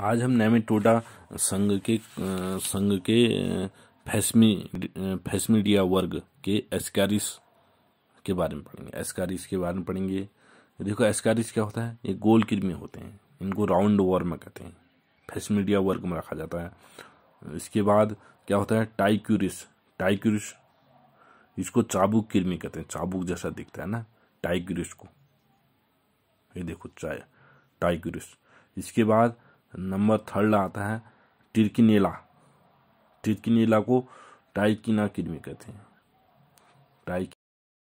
आज हम नेमेटोडा संघ के संघ के फैसमी फैसमीडिया वर्ग के एस्कारिस के बारे में पढ़ेंगे एस्कारिस के बारे में पढ़ेंगे देखो एस्कारिस क्या होता है ये गोल किरमी होते हैं इनको राउंड ओवर में कहते हैं फैसमीडिया वर्ग में रखा जाता है इसके बाद क्या होता है टाइक्यूरिस टाइक्यूरिस इसको चाबुक किरमी कहते हैं चाबुक जैसा दिखता है ना टाइक्यूरिस को ये देखो चाय टाइक्यूरिस इसके बाद नंबर थर्ड आता है टिरकिनेला टिरकिनेला को टाइकिना किडमी कहते हैं